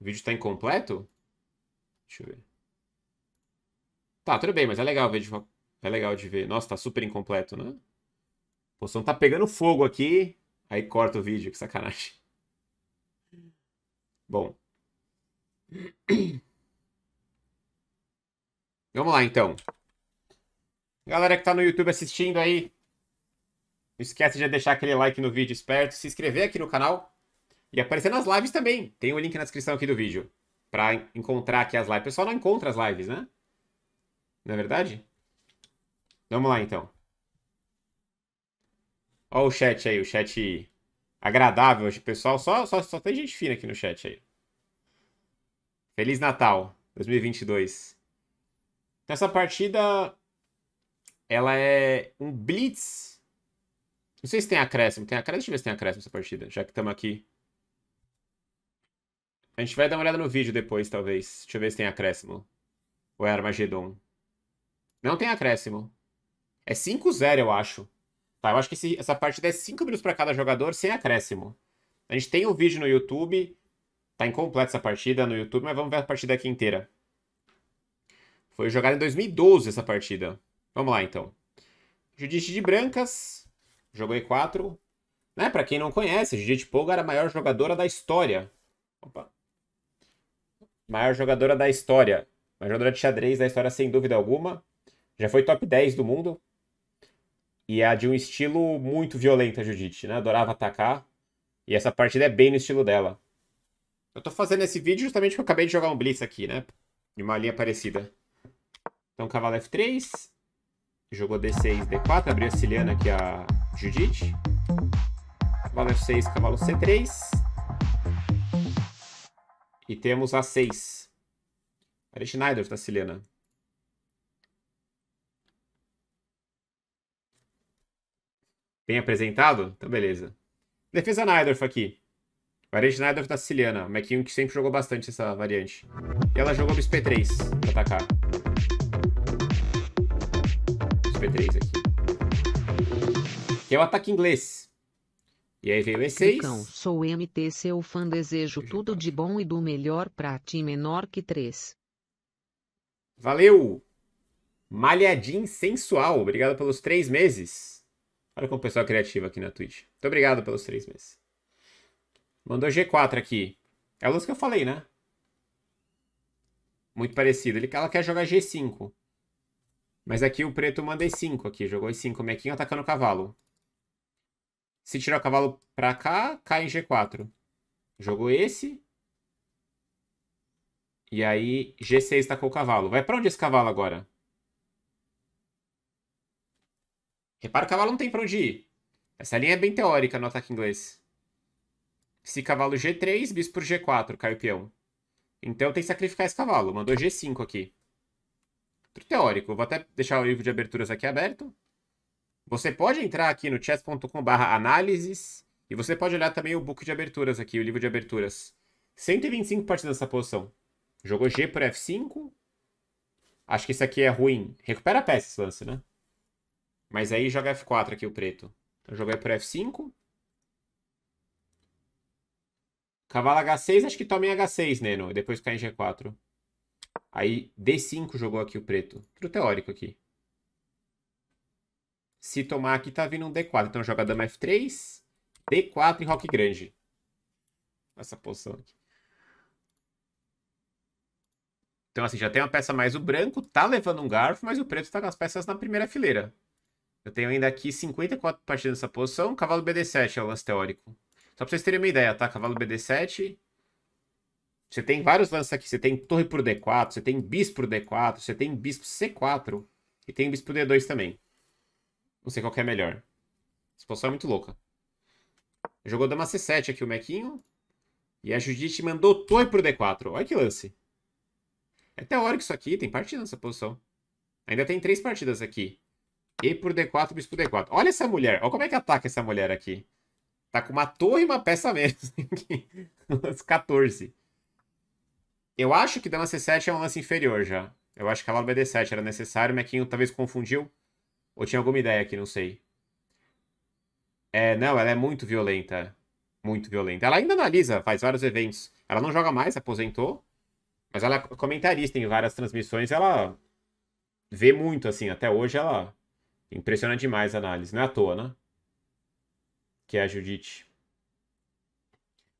O vídeo tá incompleto? Deixa eu ver. Tá, tudo bem, mas é legal o vídeo. É legal de ver. Nossa, tá super incompleto, né? O tá pegando fogo aqui. Aí corta o vídeo, que sacanagem. Bom. Vamos lá, então. Galera que tá no YouTube assistindo aí, não esquece de deixar aquele like no vídeo esperto, se inscrever aqui no canal e aparecer nas lives também. Tem o um link na descrição aqui do vídeo. Pra encontrar aqui as lives. O pessoal não encontra as lives, né? Não é verdade? Vamos lá, então. Ó o chat aí, o chat agradável hoje, pessoal. Só, só, só tem gente fina aqui no chat aí. Feliz Natal 2022. Então, essa partida ela é um blitz. Não sei se tem acréscimo. Tem acréscimo? Deixa eu ver se tem acréscimo essa partida, já que estamos aqui a gente vai dar uma olhada no vídeo depois, talvez. Deixa eu ver se tem acréscimo. Ou é Armagedon? Não tem acréscimo. É 5-0, eu acho. Tá, eu acho que esse, essa partida é 5 minutos para cada jogador, sem acréscimo. A gente tem o um vídeo no YouTube. Tá incompleta essa partida no YouTube, mas vamos ver a partida aqui inteira. Foi jogada em 2012 essa partida. Vamos lá, então. Judite de Brancas. Jogou E4. Né? Pra quem não conhece, Judite Polgar era a maior jogadora da história. Opa. Maior jogadora da história. Maior jogadora de xadrez da história, sem dúvida alguma. Já foi top 10 do mundo. E é de um estilo muito violento a Judite, né? Adorava atacar. E essa partida é bem no estilo dela. Eu tô fazendo esse vídeo justamente porque eu acabei de jogar um Blitz aqui, né? De uma linha parecida. Então, cavalo F3. Jogou D6, D4. Abriu a Siliana aqui é a Judite. Cavalo F6, cavalo C3. E temos a 6. Era Schneider da Silena. Bem apresentado? Então, beleza. Defesa Nidorf aqui. Variante Naidorf da Siciliana. Mequinho que sempre jogou bastante essa variante. E ela jogou Bisp 3 pra atacar. Bisp 3 aqui. Que é o ataque inglês. E aí veio E6. sou MT, seu fã, desejo tudo de bom e do melhor pra ti, menor que três. Valeu! Malhadinho Sensual, obrigado pelos três meses. Olha como o pessoal é criativo aqui na Twitch. Muito obrigado pelos três meses. Mandou G4 aqui. É a luz que eu falei, né? Muito parecido. Ele, ela quer jogar G5. Mas aqui o preto manda E5 aqui. Jogou E5, mequinho atacando o cavalo. Se tirar o cavalo pra cá, cai em G4. Jogou esse. E aí, G6 tacou tá o cavalo. Vai pra onde esse cavalo agora? Repara, o cavalo não tem pra onde ir. Essa linha é bem teórica no ataque inglês. Se cavalo G3, bispo por G4, cai o peão. Então tem que sacrificar esse cavalo. Mandou G5 aqui. Tudo teórico. Vou até deixar o livro de aberturas aqui aberto. Você pode entrar aqui no chess.com.br análises e você pode olhar também o book de aberturas aqui, o livro de aberturas. 125 partidas nessa posição. Jogou G por F5. Acho que isso aqui é ruim. Recupera a peça esse lance, né? Mas aí joga F4 aqui o preto. Então jogou por F5. Cavalo H6, acho que toma em H6, Neno. E Depois cai em G4. Aí D5 jogou aqui o preto. Tudo teórico aqui. Se tomar aqui, tá vindo um D4. Então joga dama F3, D4 e rock grande. Essa posição aqui. Então, assim, já tem uma peça mais o branco, tá levando um garfo, mas o preto tá com as peças na primeira fileira. Eu tenho ainda aqui 54 partidas nessa posição. Cavalo BD7 é o lance teórico. Só pra vocês terem uma ideia, tá? Cavalo BD7. Você tem vários lances aqui. Você tem torre por D4, você tem bis por D4, você tem bispo C4 e tem bispo D2 também. Não sei qual que é melhor. Essa posição é muito louca. Jogou dama C7 aqui o Mequinho. E a Judite mandou Toi pro D4. Olha que lance. É teórico isso aqui, tem partida nessa posição. Ainda tem três partidas aqui. E por D4, bispo D4. Olha essa mulher. Olha como é que ataca essa mulher aqui. Tá com uma torre e uma peça mesmo. lance 14. Eu acho que dama C7 é um lance inferior já. Eu acho que cavalo é BD7 era necessário. O Mequinho talvez confundiu. Ou tinha alguma ideia aqui, não sei. É, não, ela é muito violenta. Muito violenta. Ela ainda analisa, faz vários eventos. Ela não joga mais, aposentou. Mas ela é comentarista em várias transmissões. Ela vê muito, assim. Até hoje ela impressiona demais a análise. Não é à toa, né? Que é a Judite.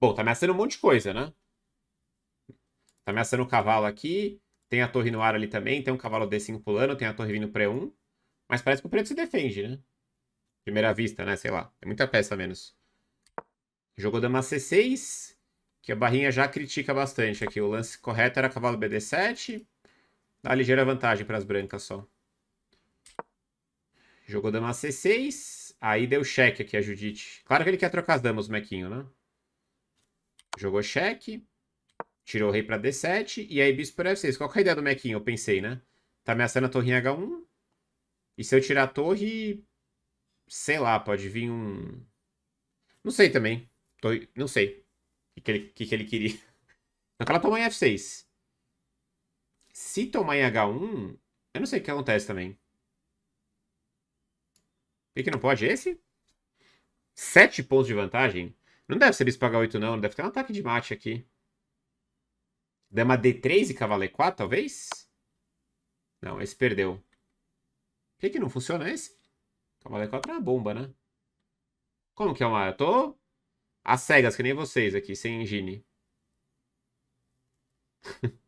Bom, tá ameaçando um monte de coisa, né? Tá ameaçando o cavalo aqui. Tem a torre no ar ali também. Tem um cavalo D5 pulando. Tem a torre vindo para E1. Mas parece que o preto se defende, né? Primeira vista, né? Sei lá. É muita peça a menos. Jogou dama C6, que a barrinha já critica bastante aqui. O lance correto era cavalo BD7. Dá ligeira vantagem para as brancas só. Jogou dama C6. Aí deu cheque aqui a Judite. Claro que ele quer trocar as damas, o Mequinho, né? Jogou cheque. Tirou o rei para D7. E aí bispo para F6. Qual que é a ideia do Mequinho? Eu pensei, né? Tá ameaçando a torrinha H1. E se eu tirar a torre, sei lá, pode vir um. Não sei também. Não sei. O que, ele... que, que ele queria. Naquela que em F6. Se tomar em H1, eu não sei o que acontece também. o que não pode esse? Sete pontos de vantagem? Não deve ser pra H8, não. Deve ter um ataque de mate aqui. Dama D3 e cavalo E4, talvez? Não, esse perdeu. Por que, que não funciona esse? Cavaleiro é uma bomba, né? Como que é uma... Eu tô às cegas, que nem vocês aqui, sem engine.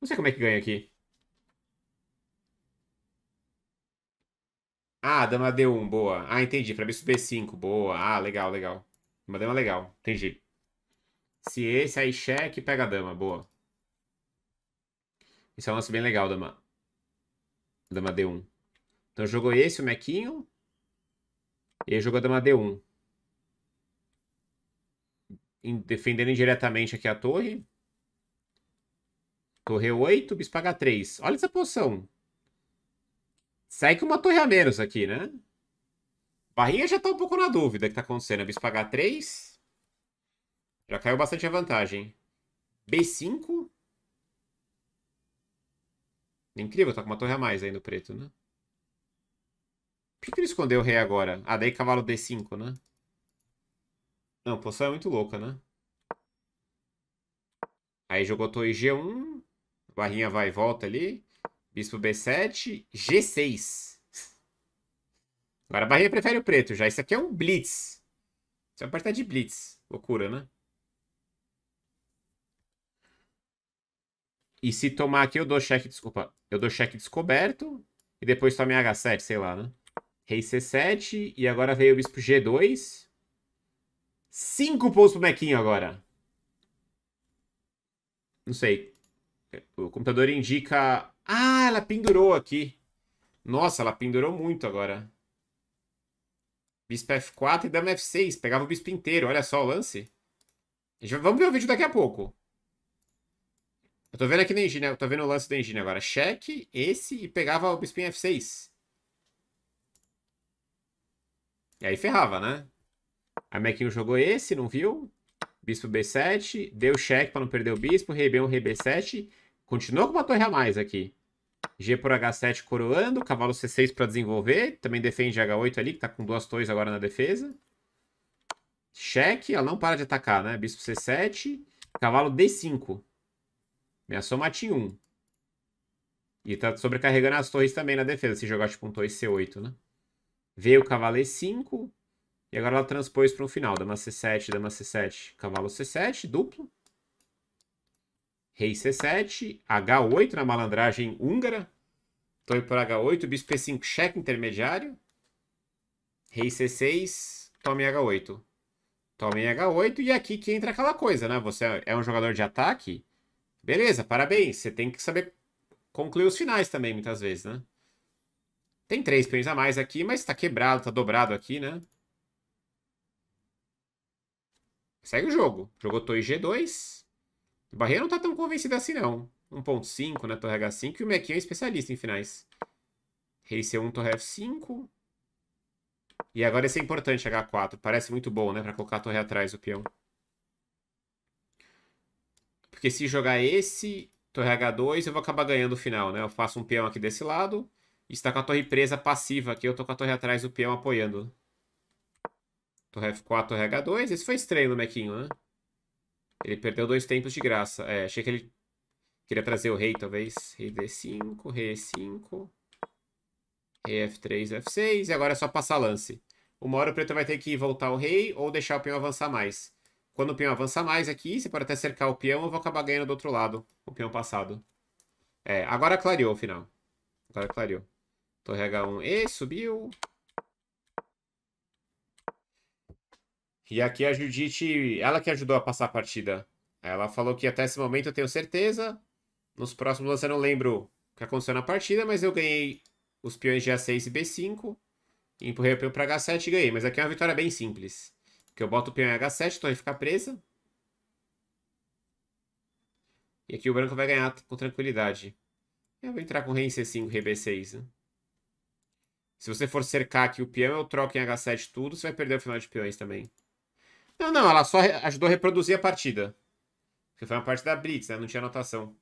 não sei como é que ganha aqui. Ah, dama D1, boa. Ah, entendi. Pra mim isso B5, é boa. Ah, legal, legal. Uma dama é legal, entendi. Se esse aí cheque, pega a dama, boa. Esse é um lance bem legal, dama. Dama D1. Então jogou esse, o mequinho. E aí jogou a dama D1. Defendendo indiretamente aqui a torre. Torre 8, bispo H3. Olha essa posição. Sai com uma torre a menos aqui, né? Barrinha já tá um pouco na dúvida que tá acontecendo. Bispo H3. Já caiu bastante a vantagem. B5 incrível, tá com uma torre a mais aí no preto, né? Por que, que ele escondeu o rei agora? Ah, daí cavalo D5, né? Não, poção é muito louca, né? Aí jogou torre G1. Barrinha vai e volta ali. Bispo B7. G6. Agora a barrinha prefere o preto já. Isso aqui é um blitz. Isso é uma partida de blitz. Loucura, né? E se tomar aqui, eu dou cheque, desculpa, eu dou cheque descoberto. E depois tome H7, sei lá, né? Rei C7. E agora veio o bispo G2. Cinco pontos pro Mequinho agora. Não sei. O computador indica... Ah, ela pendurou aqui. Nossa, ela pendurou muito agora. Bispo F4 e dama F6. Pegava o bispo inteiro. Olha só o lance. Vamos ver o vídeo daqui a pouco. Eu tô vendo aqui na engine, né? eu tô vendo o lance da engine agora. Cheque, esse e pegava o bispinho F6. E aí ferrava, né? A Mequinho jogou esse, não viu? Bispo B7, deu cheque para não perder o bispo, rei B1, rei B7. Continuou com uma torre a mais aqui. G por H7 coroando, cavalo C6 para desenvolver. Também defende H8 ali, que tá com duas torres agora na defesa. Cheque, ela não para de atacar, né? Bispo C7, cavalo D5. Minha soma tinha 1. E tá sobrecarregando as torres também na defesa, se jogar tipo um 2 C8, né? Veio o cavalo E5. E agora ela transpôs para um final. Dama C7, dama C7, cavalo C7, duplo. Rei C7, H8 na malandragem húngara. Torre por H8, bispo P5, cheque intermediário. Rei C6, tome H8. Tome H8 e aqui que entra aquela coisa, né? Você é um jogador de ataque Beleza, parabéns. Você tem que saber concluir os finais também, muitas vezes, né? Tem três peões a mais aqui, mas tá quebrado, tá dobrado aqui, né? Segue o jogo. Jogou torre G2. O Barreira não tá tão convencido assim, não. 1.5, né? Torre H5. E o Mequinho é especialista em finais. Rei C1, torre F5. E agora esse é importante, H4. Parece muito bom, né? Pra colocar a torre atrás do peão. Porque se jogar esse, torre H2, eu vou acabar ganhando o final, né? Eu faço um peão aqui desse lado. E está com a torre presa passiva aqui. Eu tô com a torre atrás do peão apoiando. Torre F4, torre H2. Esse foi estranho no Mequinho, né? Ele perdeu dois tempos de graça. É, achei que ele queria trazer o rei, talvez. Rei D5, rei E5. Rei F3, F6. E agora é só passar lance. Uma hora o preto vai ter que voltar o rei ou deixar o peão avançar mais. Quando o peão avança mais aqui, você pode até cercar o peão, eu vou acabar ganhando do outro lado, o peão passado. É, agora clareou o final. Agora clareou. Torre H1 e subiu. E aqui a Judite, ela que ajudou a passar a partida. Ela falou que até esse momento eu tenho certeza. Nos próximos anos eu não lembro o que aconteceu na partida, mas eu ganhei os peões de A6 e B5. Empurrei o peão para H7 e ganhei. Mas aqui é uma vitória bem simples. Que eu boto o peão em H7, ele fica presa. E aqui o branco vai ganhar com tranquilidade. Eu vou entrar com rei em C5, rei B6, né? Se você for cercar aqui o peão, eu troco em H7 tudo, você vai perder o final de peões também. Não, não, ela só ajudou a reproduzir a partida. Porque foi uma partida blitz, né? Não tinha anotação.